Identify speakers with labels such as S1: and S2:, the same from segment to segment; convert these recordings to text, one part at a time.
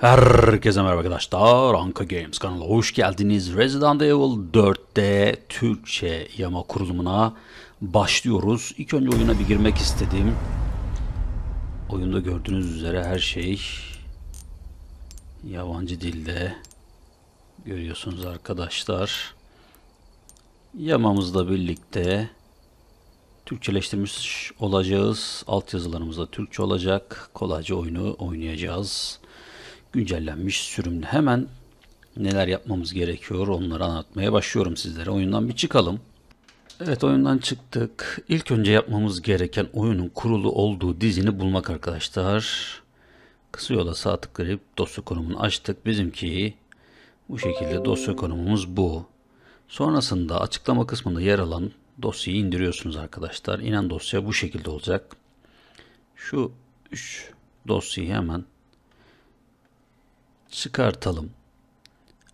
S1: Herkese merhaba arkadaşlar. Anka Games kanalına hoş geldiniz. Resident Evil 4'te Türkçe yama kurulumuna başlıyoruz. İlk önce oyuna bir girmek istedim. Oyunda gördüğünüz üzere her şey yabancı dilde görüyorsunuz arkadaşlar. Yamamızla birlikte Türkçeleştirmiş olacağız. Altyazılarımız da Türkçe olacak. Kolayca oyunu oynayacağız güncellenmiş sürümde. Hemen neler yapmamız gerekiyor onları anlatmaya başlıyorum sizlere. Oyundan bir çıkalım. Evet oyundan çıktık. İlk önce yapmamız gereken oyunun kurulu olduğu dizini bulmak arkadaşlar. Kısa yola sağ tıklayıp dosya konumunu açtık. Bizimki bu şekilde dosya konumumuz bu. Sonrasında açıklama kısmında yer alan dosyayı indiriyorsunuz arkadaşlar. İnen dosya bu şekilde olacak. Şu 3 dosyayı hemen çıkartalım.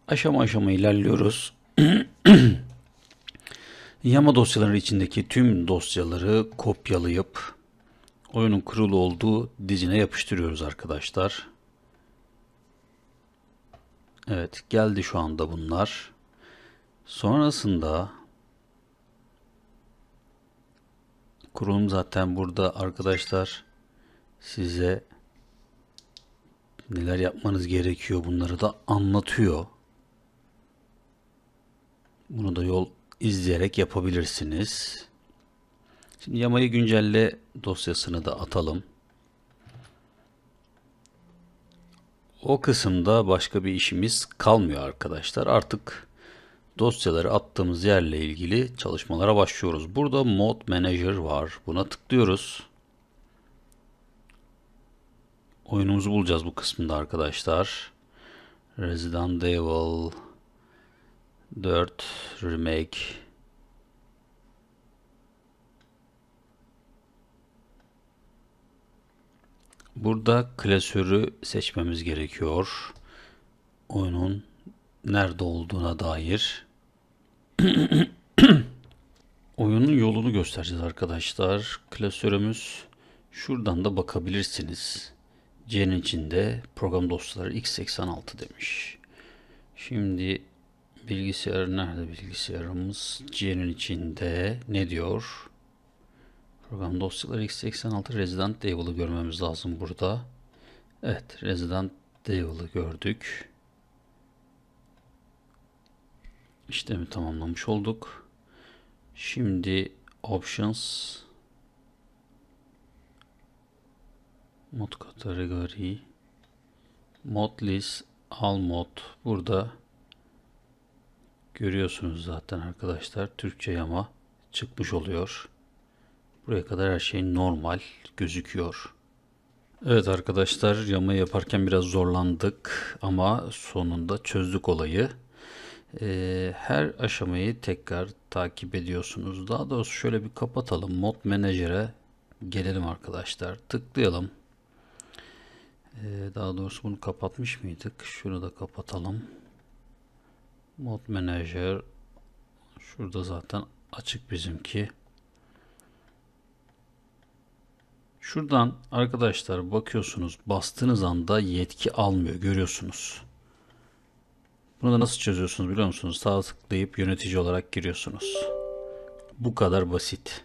S1: Aşama aşama ilerliyoruz. Yama dosyaları içindeki tüm dosyaları kopyalayıp oyunun kurulu olduğu dizine yapıştırıyoruz arkadaşlar. Evet geldi şu anda bunlar. Sonrasında kurulum zaten burada arkadaşlar size neler yapmanız gerekiyor bunları da anlatıyor. Bunu da yol izleyerek yapabilirsiniz. Şimdi yamayı güncelle dosyasını da atalım. O kısımda başka bir işimiz kalmıyor arkadaşlar. Artık dosyaları attığımız yerle ilgili çalışmalara başlıyoruz. Burada Mod Manager var. Buna tıklıyoruz oyunumuzu bulacağız bu kısmında arkadaşlar. Resident Evil 4 Remake Burada klasörü seçmemiz gerekiyor. Oyunun nerede olduğuna dair. Oyunun yolunu göstereceğiz arkadaşlar. Klasörümüz şuradan da bakabilirsiniz. C'nin içinde program dosyaları x86 demiş. Şimdi bilgisayar nerede bilgisayarımız? C'nin içinde ne diyor? Program dosyaları x86 Resident Evil'ı görmemiz lazım burada. Evet Resident Evil'ı gördük. İşlemi tamamlamış olduk. Şimdi Options mod kategori mod list al mod burada görüyorsunuz zaten arkadaşlar Türkçe yama çıkmış oluyor. Buraya kadar her şey normal gözüküyor. Evet arkadaşlar yama yaparken biraz zorlandık ama sonunda çözdük olayı. Ee, her aşamayı tekrar takip ediyorsunuz. Daha doğrusu şöyle bir kapatalım. Mod menajere gelelim arkadaşlar. Tıklayalım. Ee, daha doğrusu bunu kapatmış mıydık? Şunu da kapatalım. Mod Manager şurada zaten açık bizimki. Şuradan arkadaşlar bakıyorsunuz bastığınız anda yetki almıyor görüyorsunuz. Bunu da nasıl çözüyorsunuz biliyor musunuz? Sağ tıklayıp yönetici olarak giriyorsunuz. Bu kadar basit.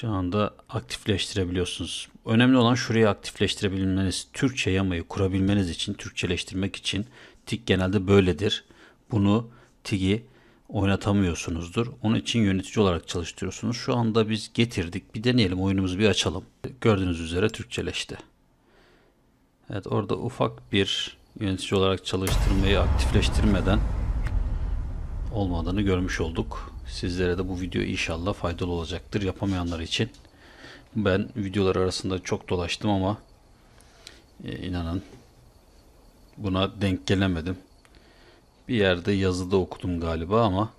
S1: Şu anda aktifleştirebiliyorsunuz. Önemli olan şurayı aktifleştirebilmeniz. Türkçe yamayı kurabilmeniz için, Türkçeleştirmek için TIG genelde böyledir. Bunu TIG'i oynatamıyorsunuzdur. Onun için yönetici olarak çalıştırıyorsunuz. Şu anda biz getirdik. Bir deneyelim oyunumuzu bir açalım. Gördüğünüz üzere Türkçeleşti. Evet orada ufak bir yönetici olarak çalıştırmayı aktifleştirmeden olmadığını görmüş olduk. Sizlere de bu video inşallah faydalı olacaktır yapamayanlar için. Ben videolar arasında çok dolaştım ama e, inanın buna denk gelemedim. Bir yerde yazıda okudum galiba ama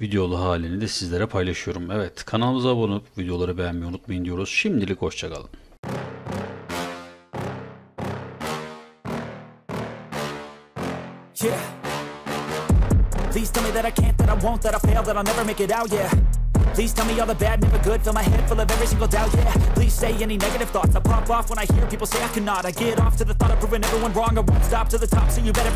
S1: videolu halini de sizlere paylaşıyorum. Evet kanalımıza abone olup videoları beğenmeyi unutmayın diyoruz. Şimdilik hoşçakalın. Yeah. Please tell me that I can't, that I won't, that I fail, that I'll never make it out, yeah Please tell me all the bad, never good Fill my head full of every single doubt, yeah Please say any negative thoughts I pop off when I hear people say I cannot I get off to the thought of proving everyone wrong I won't stop to the top, so you better